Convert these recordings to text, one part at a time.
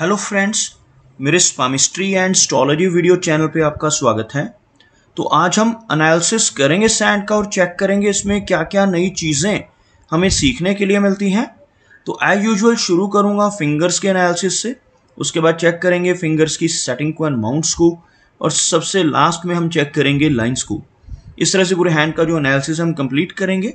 hello friends मेरे palmistry and astrology video channel पे आपका स्वागत है तो आज हम एनालिसिस करेंगे सैंड का और चेक करेंगे इसमें क्या क्या नई चीज़ें हमें सीखने के लिए मिलती हैं तो एज यूजुअल शुरू करूँगा फिंगर्स के एनालिसिस से उसके बाद चेक करेंगे फिंगर्स की सेटिंग को एंड माउंट्स को और सबसे लास्ट में हम चेक करेंगे लाइन्स को इस तरह से पूरे हैंड का जो एनालिसिस हम कंप्लीट करेंगे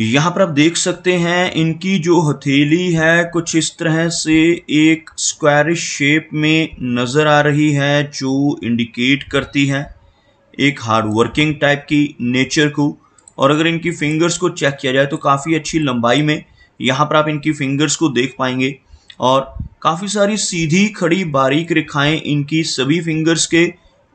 यहां पर आप देख सकते हैं इनकी जो हथेली है कुछ इस तरह से एक स्क्वायरिश शेप में नजर आ रही है जो इंडिकेट करती है एक हार्ड वर्किंग टाइप की नेचर को और अगर इनकी फिंगर्स को चेक किया जाए तो काफ़ी अच्छी लंबाई में यहाँ पर आप इनकी फिंगर्स को देख पाएंगे और काफ़ी सारी सीधी खड़ी बारीक रेखाएं इनकी सभी फिंगर्स के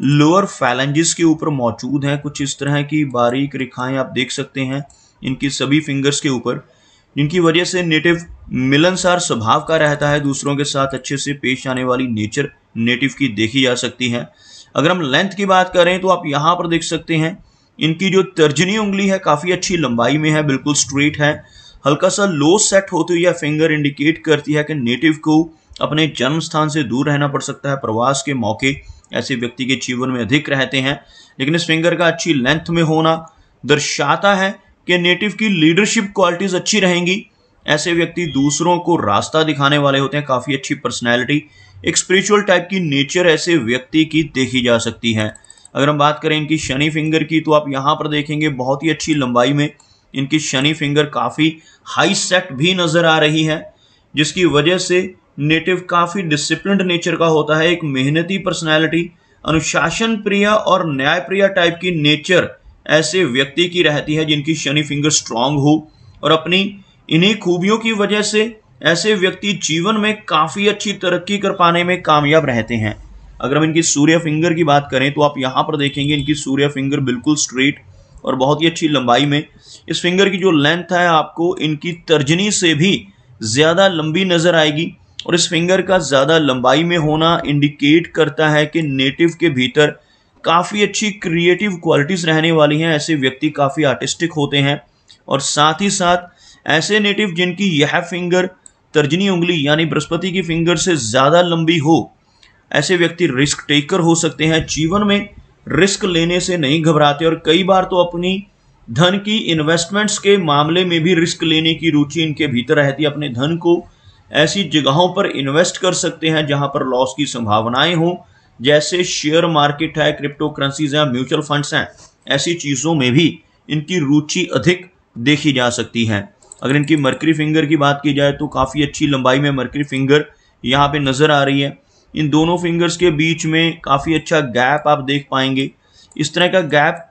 लोअर फैलेंजेस के ऊपर मौजूद हैं कुछ इस तरह की बारीक रेखाएं आप देख सकते हैं इनकी सभी फिंगर्स के ऊपर जिनकी वजह से नेटिव मिलनसार स्वभाव का रहता है दूसरों के साथ अच्छे से पेश आने वाली नेचर नेटिव की देखी जा सकती है अगर हम लेंथ की बात करें तो आप यहाँ पर देख सकते हैं इनकी जो तर्जनी उंगली है काफ़ी अच्छी लंबाई में है बिल्कुल स्ट्रेट है हल्का सा लो सेट होते हुए फिंगर इंडिकेट करती है कि नेटिव को अपने जन्म स्थान से दूर रहना पड़ सकता है प्रवास के मौके ऐसे व्यक्ति के जीवन में अधिक रहते हैं लेकिन इस फिंगर का अच्छी लेंथ में होना दर्शाता है कि नेटिव की लीडरशिप क्वालिटीज़ अच्छी रहेंगी ऐसे व्यक्ति दूसरों को रास्ता दिखाने वाले होते हैं काफ़ी अच्छी पर्सनैलिटी एक स्पिरिचुअल टाइप की नेचर ऐसे व्यक्ति की देखी जा सकती है अगर हम बात करें इनकी शनि फिंगर की तो आप यहाँ पर देखेंगे बहुत ही अच्छी लंबाई में इनकी शनि फिंगर काफ़ी हाई सेट भी नज़र आ रही है जिसकी वजह से नेटिव काफ़ी डिसिप्लिन नेचर का होता है एक मेहनती पर्सनैलिटी अनुशासन प्रिय और न्याय प्रिय टाइप की नेचर ऐसे व्यक्ति की रहती है जिनकी शनि फिंगर स्ट्रांग हो और अपनी इन्हीं खूबियों की वजह से ऐसे व्यक्ति जीवन में काफ़ी अच्छी तरक्की कर पाने में कामयाब रहते हैं अगर हम इनकी सूर्य फिंगर की बात करें तो आप यहाँ पर देखेंगे इनकी सूर्य फिंगर बिल्कुल स्ट्रेट और बहुत ही अच्छी लंबाई में इस फिंगर की जो लेंथ है आपको इनकी तर्जनी से भी ज़्यादा लंबी नज़र आएगी और इस फिंगर का ज़्यादा लंबाई में होना इंडिकेट करता है कि नेटिव के भीतर काफ़ी अच्छी क्रिएटिव क्वालिटीज़ रहने वाली हैं ऐसे व्यक्ति काफ़ी आर्टिस्टिक होते हैं और साथ ही साथ ऐसे नेटिव जिनकी यह फिंगर तर्जनी उंगली यानी बृहस्पति की फिंगर से ज़्यादा लंबी हो ऐसे व्यक्ति रिस्क टेकर हो सकते हैं जीवन में रिस्क लेने से नहीं घबराते और कई बार तो अपनी धन की इन्वेस्टमेंट्स के मामले में भी रिस्क लेने की रुचि इनके भीतर रहती है अपने धन को ऐसी जगहों पर इन्वेस्ट कर सकते हैं जहां पर लॉस की संभावनाएं हों जैसे शेयर मार्केट है क्रिप्टो करेंसीज हैं म्यूचुअल फंड्स हैं ऐसी चीज़ों में भी इनकी रुचि अधिक देखी जा सकती है अगर इनकी मर्करी फिंगर की बात की जाए तो काफ़ी अच्छी लंबाई में मर्करी फिंगर यहाँ पे नज़र आ रही है इन दोनों फिंगर्स के बीच में काफ़ी अच्छा गैप आप देख पाएंगे इस तरह का गैप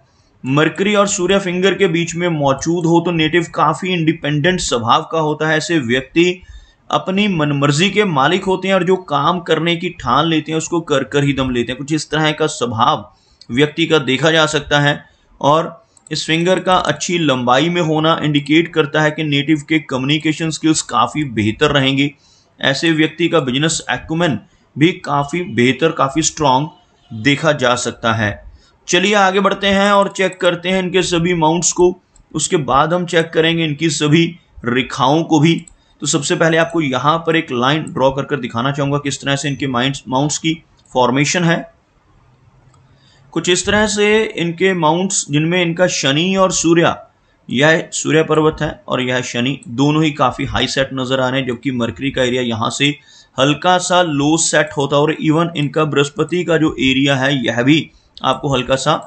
मरकरी और सूर्य फिंगर के बीच में मौजूद हो तो नेटिव काफ़ी इंडिपेंडेंट स्वभाव का होता है ऐसे व्यक्ति अपनी मनमर्जी के मालिक होते हैं और जो काम करने की ठान लेते हैं उसको कर कर ही दम लेते हैं कुछ इस तरह का स्वभाव व्यक्ति का देखा जा सकता है और इस फिंगर का अच्छी लंबाई में होना इंडिकेट करता है कि नेटिव के कम्युनिकेशन स्किल्स काफ़ी बेहतर रहेंगे ऐसे व्यक्ति का बिजनेस एक्मेन भी काफ़ी बेहतर काफ़ी स्ट्रांग देखा जा सकता है चलिए आगे बढ़ते हैं और चेक करते हैं इनके सभी माउंट्स को उसके बाद हम चेक करेंगे इनकी सभी रेखाओं को भी तो सबसे पहले आपको यहां पर एक लाइन ड्रॉ कर कर दिखाना चाहूंगा किस तरह से इनके माइंड माउंट्स की फॉर्मेशन है कुछ इस तरह से इनके माउंट्स जिनमें इनका शनि और सूर्य यह सूर्य पर्वत है और यह शनि दोनों ही काफ़ी हाई सेट नज़र आ रहे हैं जबकि मरकरी का एरिया यहां से हल्का सा लो सेट होता है और इवन इनका बृहस्पति का जो एरिया है यह भी आपको हल्का सा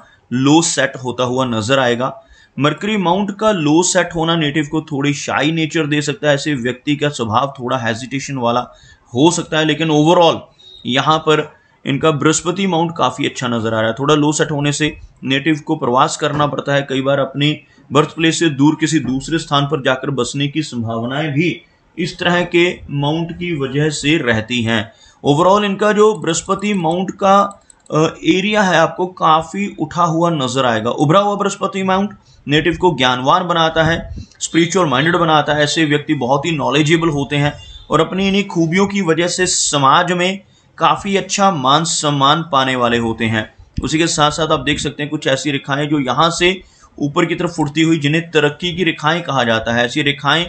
लो सेट होता हुआ नज़र आएगा मर्करी माउंट का लो सेट होना नेटिव को थोड़ी शाई नेचर दे सकता है ऐसे व्यक्ति का स्वभाव थोड़ा हेजिटेशन वाला हो सकता है लेकिन ओवरऑल यहाँ पर इनका बृहस्पति माउंट काफ़ी अच्छा नज़र आ रहा है थोड़ा लो सेट होने से नेटिव को प्रवास करना पड़ता है कई बार अपने बर्थ प्लेस से दूर किसी दूसरे स्थान पर जाकर बसने की संभावनाएं भी इस तरह के माउंट की वजह से रहती हैं ओवरऑल इनका जो बृहस्पति माउंट का एरिया है आपको काफ़ी उठा हुआ नज़र आएगा उभरा हुआ बृहस्पति माउंट नेटिव को ज्ञानवान बनाता है स्पिरिचुअल माइंडेड बनाता है ऐसे व्यक्ति बहुत ही नॉलेजेबल होते हैं और अपनी इन्हीं खूबियों की वजह से समाज में काफ़ी अच्छा मान सम्मान पाने वाले होते हैं उसी के साथ साथ आप देख सकते हैं कुछ ऐसी रेखाएं जो यहाँ से ऊपर की तरफ फुटती हुई जिन्हें तरक्की की रेखाएं कहा जाता है ऐसी रेखाएं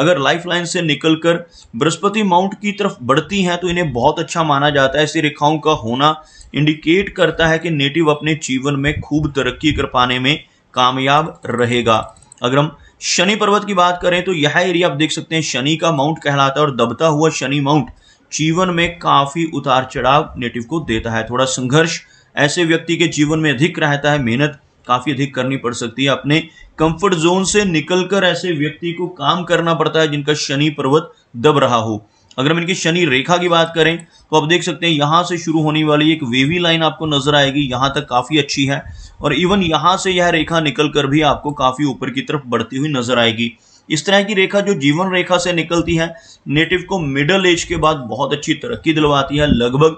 अगर लाइफ लाइन से निकलकर बृहस्पति माउंट की तरफ बढ़ती हैं तो इन्हें बहुत अच्छा माना जाता है ऐसी रेखाओं का होना इंडिकेट करता है कि नेटिव अपने जीवन में खूब तरक्की कर पाने में कामयाब रहेगा अगर हम शनि पर्वत की बात करें तो यह एरिया आप देख सकते हैं शनि का माउंट कहलाता है और दबता हुआ शनि माउंट जीवन में काफी उतार चढ़ाव नेटिव को देता है थोड़ा संघर्ष ऐसे व्यक्ति के जीवन में अधिक रहता है मेहनत काफी अधिक करनी पड़ सकती है अपने कंफर्ट जोन से निकलकर ऐसे व्यक्ति को काम करना पड़ता है जिनका शनि पर्वत दब रहा हो अगर हम इनकी शनि रेखा की बात करें तो आप देख सकते हैं यहां से शुरू होने वाली एक वेवी लाइन आपको नजर आएगी यहां तक काफी अच्छी है और इवन यहाँ से यह रेखा निकल कर भी आपको काफ़ी ऊपर की तरफ बढ़ती हुई नजर आएगी इस तरह की रेखा जो जीवन रेखा से निकलती है नेटिव को मिडल एज के बाद बहुत अच्छी तरक्की दिलवाती है लगभग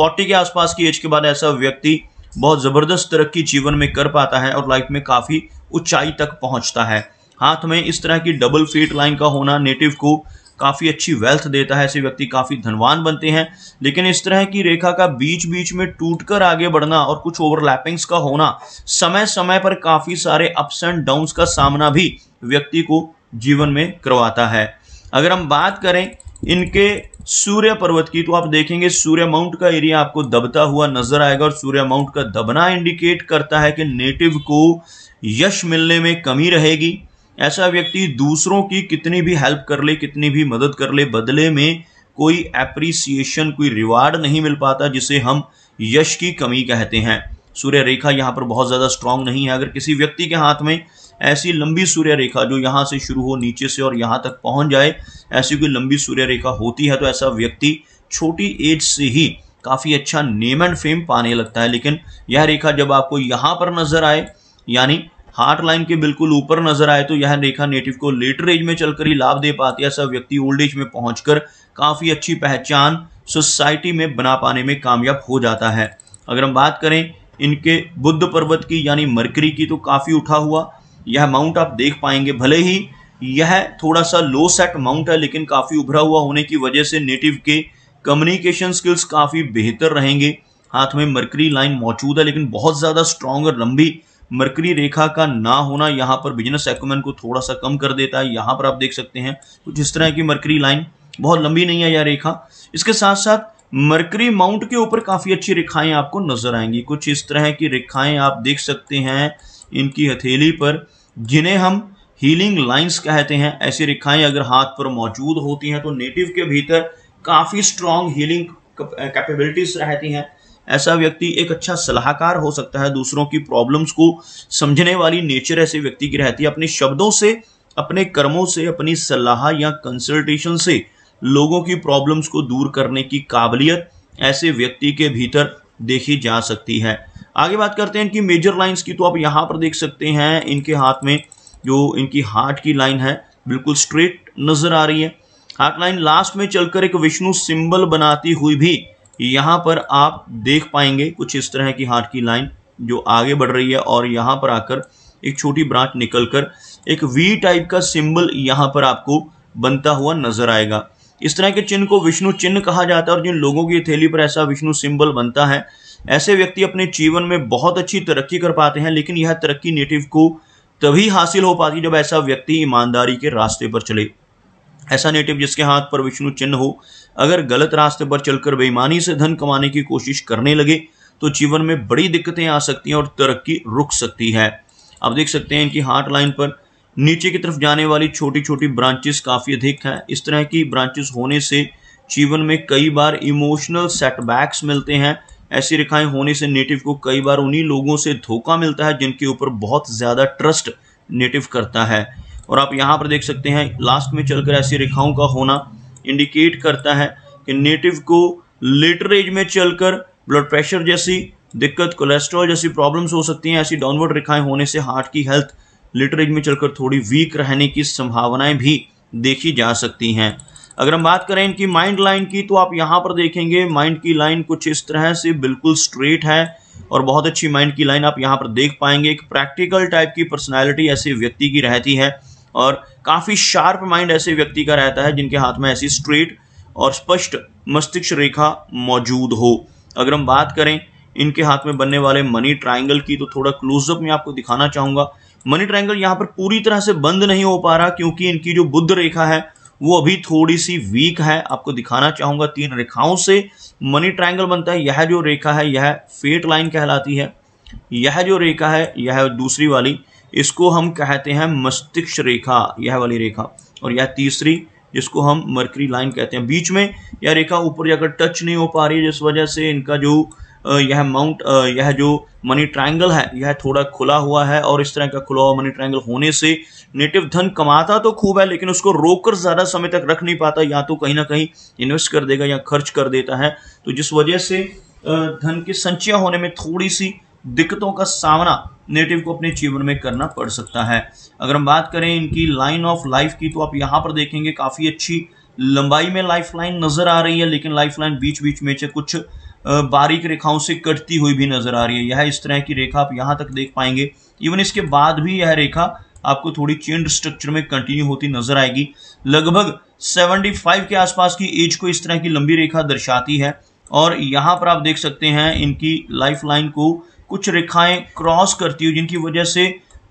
40 के आसपास की एज के बाद ऐसा व्यक्ति बहुत ज़बरदस्त तरक्की जीवन में कर पाता है और लाइफ में काफ़ी ऊंचाई तक पहुंचता है हाथ में इस तरह की डबल फीट लाइन का होना नेटिव को काफ़ी अच्छी वेल्थ देता है ऐसे व्यक्ति काफ़ी धनवान बनते हैं लेकिन इस तरह की रेखा का बीच बीच में टूटकर आगे बढ़ना और कुछ ओवरलैपिंग्स का होना समय समय पर काफ़ी सारे अप्स एंड डाउन्स का सामना भी व्यक्ति को जीवन में करवाता है अगर हम बात करें इनके सूर्य पर्वत की तो आप देखेंगे सूर्य माउंट का एरिया आपको दबता हुआ नजर आएगा और सूर्य माउंट का दबना इंडिकेट करता है कि नेटिव को यश मिलने में कमी रहेगी ऐसा व्यक्ति दूसरों की कितनी भी हेल्प कर ले कितनी भी मदद कर ले बदले में कोई एप्रिसिएशन कोई रिवार्ड नहीं मिल पाता जिसे हम यश की कमी कहते हैं सूर्य रेखा यहाँ पर बहुत ज़्यादा स्ट्रांग नहीं है अगर किसी व्यक्ति के हाथ में ऐसी लंबी सूर्य रेखा जो यहाँ से शुरू हो नीचे से और यहाँ तक पहुँच जाए ऐसी कोई लंबी सूर्य रेखा होती है तो ऐसा व्यक्ति छोटी एज से ही काफ़ी अच्छा नेम एंड फेम पाने लगता है लेकिन यह रेखा जब आपको यहाँ पर नज़र आए यानी हार्ट लाइन के बिल्कुल ऊपर नजर आए तो यह रेखा नेटिव को लेटर एज में चलकर ही लाभ दे पाती है ऐसा व्यक्ति ओल्ड एज में पहुंचकर काफ़ी अच्छी पहचान सोसाइटी में बना पाने में कामयाब हो जाता है अगर हम बात करें इनके बुद्ध पर्वत की यानी मरकरी की तो काफ़ी उठा हुआ यह माउंट आप देख पाएंगे भले ही यह थोड़ा सा लो सेट माउंट है लेकिन काफ़ी उभरा हुआ होने की वजह से नेटिव के कम्युनिकेशन स्किल्स काफ़ी बेहतर रहेंगे हाथ में मरकरी लाइन मौजूद है लेकिन बहुत ज़्यादा स्ट्रॉन्ग और लंबी मरकरी रेखा का ना होना यहाँ पर बिजनेस एक्मेन को थोड़ा सा कम कर देता है यहाँ पर आप देख सकते हैं कुछ इस तरह की मरकरी लाइन बहुत लंबी नहीं है यह रेखा इसके साथ साथ मरकरी माउंट के ऊपर काफ़ी अच्छी रेखाएं आपको नजर आएंगी कुछ इस तरह की रेखाएं आप देख सकते हैं इनकी हथेली पर जिन्हें हम हीलिंग लाइंस कहते हैं ऐसी रेखाएं अगर हाथ पर मौजूद होती हैं तो नेटिव के भीतर काफ़ी स्ट्रॉन्ग हीलिंग कैपेबिलिटीज रहती हैं ऐसा व्यक्ति एक अच्छा सलाहकार हो सकता है दूसरों की प्रॉब्लम्स को समझने वाली नेचर ऐसे व्यक्ति की रहती है अपने शब्दों से अपने कर्मों से अपनी सलाह या कंसल्टेशन से लोगों की प्रॉब्लम्स को दूर करने की काबिलियत ऐसे व्यक्ति के भीतर देखी जा सकती है आगे बात करते हैं इनकी मेजर लाइंस की तो आप यहाँ पर देख सकते हैं इनके हाथ में जो इनकी हार्ट की लाइन है बिल्कुल स्ट्रेट नजर आ रही है हार्ट लाइन लास्ट में चलकर एक विष्णु सिंबल बनाती हुई भी यहाँ पर आप देख पाएंगे कुछ इस तरह की हाथ की लाइन जो आगे बढ़ रही है और यहाँ पर आकर एक छोटी ब्रांच निकल कर एक वी टाइप का सिंबल यहाँ पर आपको बनता हुआ नजर आएगा इस तरह के चिन्ह को विष्णु चिन्ह कहा जाता है और जिन लोगों की थैली पर ऐसा विष्णु सिंबल बनता है ऐसे व्यक्ति अपने जीवन में बहुत अच्छी तरक्की कर पाते हैं लेकिन यह तरक्की नेटिव को तभी हासिल हो पाती जब ऐसा व्यक्ति ईमानदारी के रास्ते पर चले ऐसा नेटिव जिसके हाथ पर विष्णु चिन्ह हो अगर गलत रास्ते पर चलकर बेईमानी से धन कमाने की कोशिश करने लगे तो जीवन में बड़ी दिक्कतें आ सकती हैं और तरक्की रुक सकती है आप देख सकते हैं इनकी हार्ट लाइन पर नीचे की तरफ जाने वाली छोटी छोटी ब्रांचेस काफ़ी अधिक हैं इस तरह की ब्रांचेस होने से जीवन में कई बार इमोशनल सेटबैक्स मिलते हैं ऐसी रेखाएं होने से नेटिव को कई बार उन्हीं लोगों से धोखा मिलता है जिनके ऊपर बहुत ज़्यादा ट्रस्ट नेटिव करता है और आप यहाँ पर देख सकते हैं लास्ट में चलकर ऐसी रेखाओं का होना इंडिकेट करता है कि नेटिव को लेटर एज में चलकर ब्लड प्रेशर जैसी दिक्कत कोलेस्ट्रॉल जैसी प्रॉब्लम्स हो सकती हैं ऐसी डाउनवर्ड रेखाएं होने से हार्ट की हेल्थ लेटर एज में चलकर थोड़ी वीक रहने की संभावनाएं भी देखी जा सकती हैं अगर हम बात करें इनकी माइंड लाइन की तो आप यहाँ पर देखेंगे माइंड की लाइन कुछ इस तरह से बिल्कुल स्ट्रेट है और बहुत अच्छी माइंड की लाइन आप यहाँ पर देख पाएंगे एक प्रैक्टिकल टाइप की पर्सनैलिटी ऐसे व्यक्ति की रहती है और काफ़ी शार्प माइंड ऐसे व्यक्ति का रहता है जिनके हाथ में ऐसी स्ट्रेट और स्पष्ट मस्तिष्क रेखा मौजूद हो अगर हम बात करें इनके हाथ में बनने वाले मनी ट्राइंगल की तो थोड़ा क्लोजअप में आपको दिखाना चाहूंगा मनी ट्राइंगल यहाँ पर पूरी तरह से बंद नहीं हो पा रहा क्योंकि इनकी जो बुद्ध रेखा है वो अभी थोड़ी सी वीक है आपको दिखाना चाहूंगा तीन रेखाओं से मनी ट्राइंगल बनता है यह जो रेखा है यह फेट लाइन कहलाती है यह जो रेखा है यह दूसरी वाली इसको हम कहते हैं मस्तिष्क रेखा यह वाली रेखा और यह तीसरी जिसको हम मर्करी लाइन कहते हैं बीच में यह रेखा ऊपर जाकर टच नहीं हो पा रही जिस वजह से इनका जो यह माउंट यह जो मनी ट्रायंगल है यह थोड़ा खुला हुआ है और इस तरह का खुला हुआ मनी ट्रायंगल होने से नेटिव धन कमाता तो खूब है लेकिन उसको रोक कर ज़्यादा समय तक रख नहीं पाता या तो कहीं ना कहीं इन्वेस्ट कर देगा या खर्च कर देता है तो जिस वजह से धन की संचय होने में थोड़ी सी दिक्कतों का सामना नेटिव को अपने जीवन में करना पड़ सकता है अगर हम बात करें इनकी लाइन ऑफ लाइफ की तो आप यहाँ पर देखेंगे काफ़ी अच्छी लंबाई में लाइफ लाइन नज़र आ रही है लेकिन लाइफ लाइन बीच बीच में से कुछ बारीक रेखाओं से कटती हुई भी नज़र आ रही है यह इस तरह की रेखा आप यहाँ तक देख पाएंगे इवन इसके बाद भी यह रेखा आपको थोड़ी चेंड स्ट्रक्चर में कंटिन्यू होती नजर आएगी लगभग 75 के आसपास की एज को इस तरह की लंबी रेखा दर्शाती है और यहाँ पर आप देख सकते हैं इनकी लाइफ लाइन को कुछ रेखाएं क्रॉस करती हुई जिनकी वजह से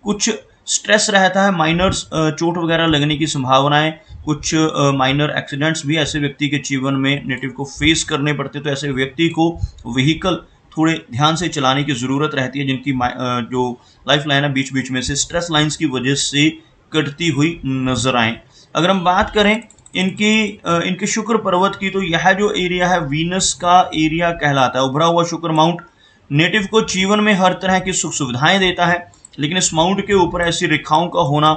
कुछ स्ट्रेस रहता है माइनर चोट वगैरह लगने की संभावनाएं कुछ माइनर एक्सीडेंट्स भी ऐसे व्यक्ति के जीवन में नेटिव को फेस करने पड़ते तो ऐसे व्यक्ति को व्हीकल थोड़े ध्यान से चलाने की ज़रूरत रहती है जिनकी जो लाइफ लाइन है बीच बीच में से स्ट्रेस लाइंस की वजह से कटती हुई नजर आए अगर हम बात करें इनकी इनके शुक्र पर्वत की तो यह जो एरिया है वीनस का एरिया कहलाता है उभरा हुआ शुक्र माउंट नेटिव को जीवन में हर तरह की सुख सुविधाएं देता है लेकिन इस माउंट के ऊपर ऐसी रेखाओं का होना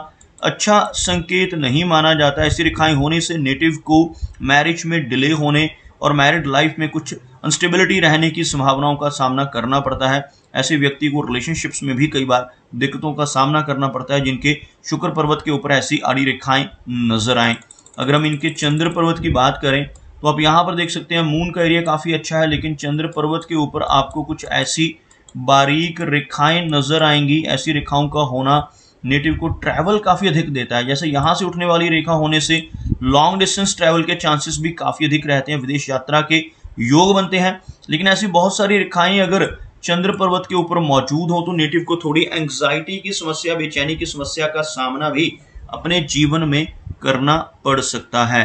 अच्छा संकेत नहीं माना जाता ऐसी रेखाएं होने से नेटिव को मैरिज में डिले होने और मैरिड लाइफ में कुछ अनस्टेबिलिटी रहने की संभावनाओं का सामना करना पड़ता है ऐसे व्यक्ति को रिलेशनशिप्स में भी कई बार दिक्कतों का सामना करना पड़ता है जिनके शुक्र पर्वत के ऊपर ऐसी आड़ी रेखाएं नजर आएं अगर हम इनके चंद्र पर्वत की बात करें तो आप यहाँ पर देख सकते हैं मून का एरिया काफ़ी अच्छा है लेकिन चंद्र पर्वत के ऊपर आपको कुछ ऐसी बारीक रेखाएं नज़र आएंगी ऐसी रेखाओं का होना नेटिव को ट्रैवल काफ़ी अधिक देता है जैसे यहाँ से उठने वाली रेखा होने से लॉन्ग डिस्टेंस ट्रैवल के चांसेस भी काफ़ी अधिक रहते हैं विदेश यात्रा के योग बनते हैं लेकिन ऐसी बहुत सारी रेखाएं अगर चंद्र पर्वत के ऊपर मौजूद हो तो नेटिव को थोड़ी एंग्जाइटी की समस्या बेचैनी की समस्या का सामना भी अपने जीवन में करना पड़ सकता है